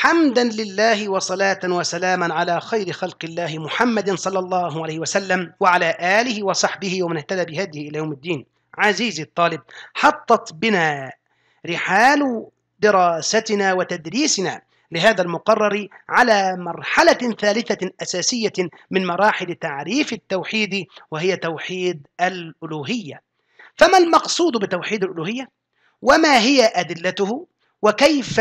حمدا لله وصلاة وسلاما على خير خلق الله محمد صلى الله عليه وسلم وعلى آله وصحبه ومن اهتدى بهديه إلى يوم الدين عزيزي الطالب حطت بنا رحال دراستنا وتدريسنا لهذا المقرر على مرحلة ثالثة أساسية من مراحل تعريف التوحيد وهي توحيد الألوهية فما المقصود بتوحيد الألوهية؟ وما هي أدلته؟ وكيف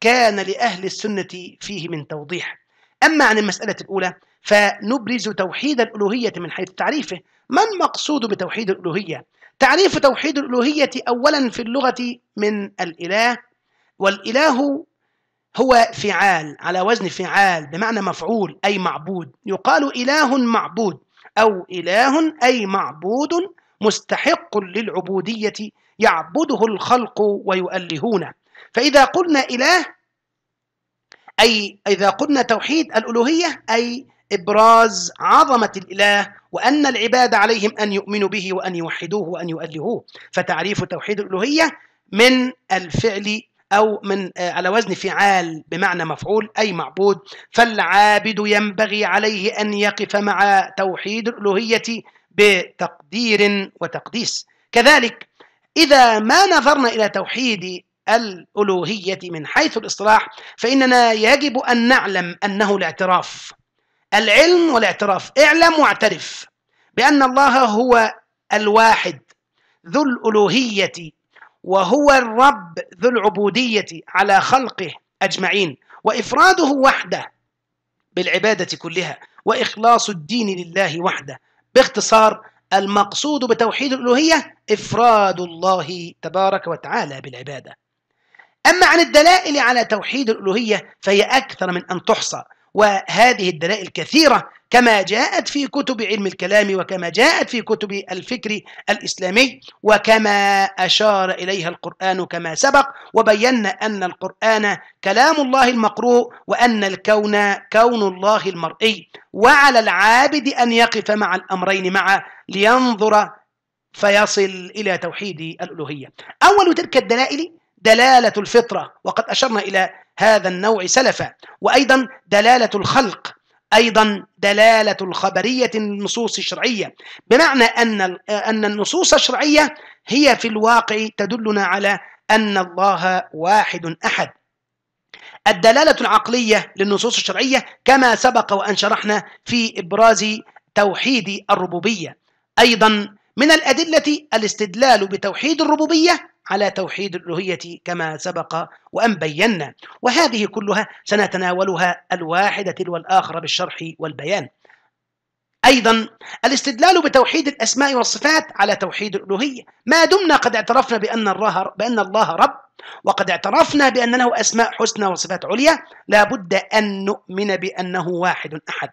كان لأهل السنة فيه من توضيح أما عن المسألة الأولى فنبرز توحيد الألوهية من حيث تعريفه ما المقصود بتوحيد الألوهية؟ تعريف توحيد الألوهية أولا في اللغة من الإله والإله هو فعال على وزن فعال بمعنى مفعول أي معبود يقال إله معبود أو إله أي معبود مستحق للعبودية يعبده الخلق ويؤلهونه فإذا قلنا إله أي إذا قلنا توحيد الألوهية أي إبراز عظمة الإله وأن العباد عليهم أن يؤمنوا به وأن يوحدوه وأن يؤلهوه فتعريف توحيد الألوهية من الفعل أو من آه، على وزن فعال بمعنى مفعول أي معبود فالعابد ينبغي عليه أن يقف مع توحيد الألوهية بتقدير وتقديس كذلك إذا ما نظرنا إلى توحيد الألوهية من حيث الاصطلاح فإننا يجب أن نعلم أنه الاعتراف العلم والاعتراف اعلم واعترف بأن الله هو الواحد ذو الألوهية وهو الرب ذو العبودية على خلقه أجمعين وإفراده وحده بالعبادة كلها وإخلاص الدين لله وحده باختصار المقصود بتوحيد الألوهية إفراد الله تبارك وتعالى بالعبادة أما عن الدلائل على توحيد الألوهية فهي أكثر من أن تحصى وهذه الدلائل كثيرة كما جاءت في كتب علم الكلام وكما جاءت في كتب الفكر الإسلامي وكما أشار إليها القرآن كما سبق وبينا أن القرآن كلام الله المقروء وأن الكون كون الله المرئي وعلى العابد أن يقف مع الأمرين معا لينظر فيصل إلى توحيد الألوهية أول تلك الدلائل دلالة الفطرة وقد أشرنا إلى هذا النوع سلفا وأيضا دلالة الخلق أيضا دلالة الخبرية النصوص الشرعية بمعنى أن أن النصوص الشرعية هي في الواقع تدلنا على أن الله واحد أحد الدلالة العقلية للنصوص الشرعية كما سبق وأن شرحنا في إبراز توحيد الربوبية أيضا من الأدلة الاستدلال بتوحيد الربوبية على توحيد الألوهية كما سبق وأن بينا وهذه كلها سنتناولها الواحدة تلو بالشرح والبيان أيضا الاستدلال بتوحيد الأسماء والصفات على توحيد الألوهية ما دمنا قد اعترفنا بأن الله بأن الله رب وقد اعترفنا بأن له أسماء حسنى وصفات عليا لا بد أن نؤمن بأنه واحد أحد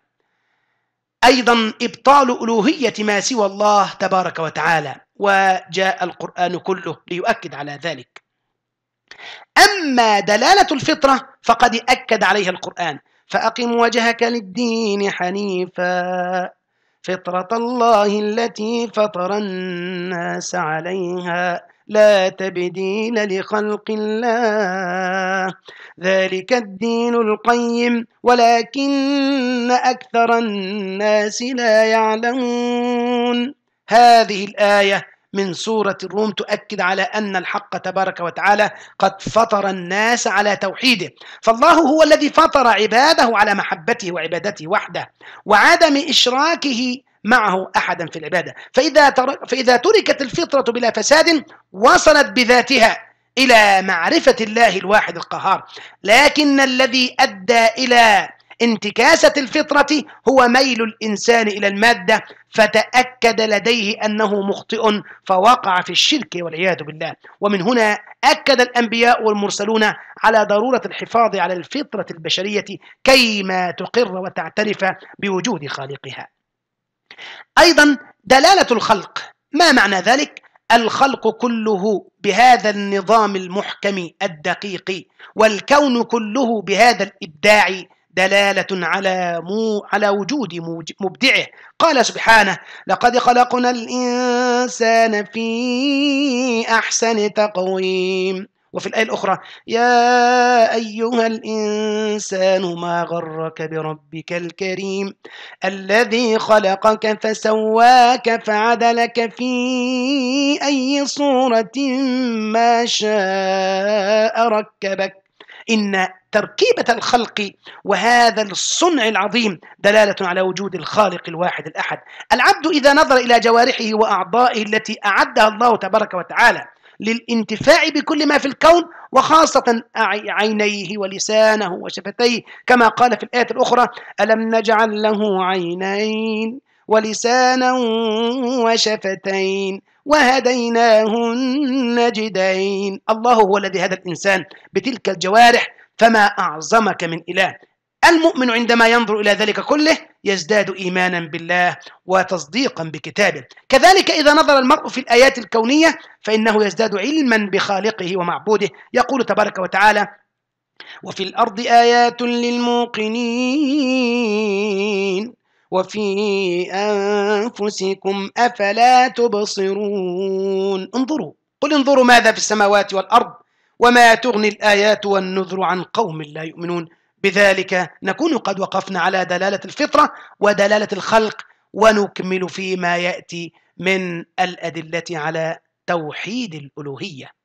أيضا إبطال ألوهية ما سوى الله تبارك وتعالى وجاء القرآن كله ليؤكد على ذلك أما دلالة الفطرة فقد أكد عليها القرآن فأقم وجهك للدين حنيفا فطرة الله التي فطر الناس عليها لا تبديل لخلق الله ذلك الدين القيم ولكن أكثر الناس لا يعلمون هذه الآية من سورة الروم تؤكد على أن الحق تبارك وتعالى قد فطر الناس على توحيده فالله هو الذي فطر عباده على محبته وعبادته وحده وعدم إشراكه معه أحدا في العبادة فإذا, فإذا تركت الفطرة بلا فساد وصلت بذاتها إلى معرفة الله الواحد القهار لكن الذي أدى إلى انتكاسة الفطرة هو ميل الإنسان إلى المادة فتأكد لديه أنه مخطئ فوقع في الشرك والعياذ بالله ومن هنا أكد الأنبياء والمرسلون على ضرورة الحفاظ على الفطرة البشرية كيما تقر وتعترف بوجود خالقها أيضا دلالة الخلق ما معنى ذلك؟ الخلق كله بهذا النظام المحكم الدقيق والكون كله بهذا الإبداع دلالة على مو على وجود مبدعه قال سبحانه لقد خلقنا الإنسان في أحسن تقويم وفي الآية الأخرى يا أيها الإنسان ما غرك بربك الكريم الذي خلقك فسواك فعدلك في أي صورة ما شاء ركبك إن تركيبة الخلق وهذا الصنع العظيم دلالة على وجود الخالق الواحد الأحد العبد إذا نظر إلى جوارحه وأعضائه التي أعدها الله تبارك وتعالى للانتفاع بكل ما في الكون وخاصة عينيه ولسانه وشفتيه كما قال في الآية الأخرى ألم نجعل له عينين ولسانا وشفتين وهديناه النجدين الله هو الذي هدى الإنسان بتلك الجوارح فما أعظمك من إله المؤمن عندما ينظر إلى ذلك كله يزداد إيمانا بالله وتصديقا بكتابه كذلك إذا نظر المرء في الآيات الكونية فإنه يزداد علما بخالقه ومعبوده يقول تبارك وتعالى وفي الأرض آيات للموقنين وفي أنفسكم أفلا تبصرون انظروا قل انظروا ماذا في السماوات والأرض وما تغني الآيات والنذر عن قوم لا يؤمنون بذلك نكون قد وقفنا على دلالة الفطرة ودلالة الخلق ونكمل فيما يأتي من الأدلة على توحيد الألوهية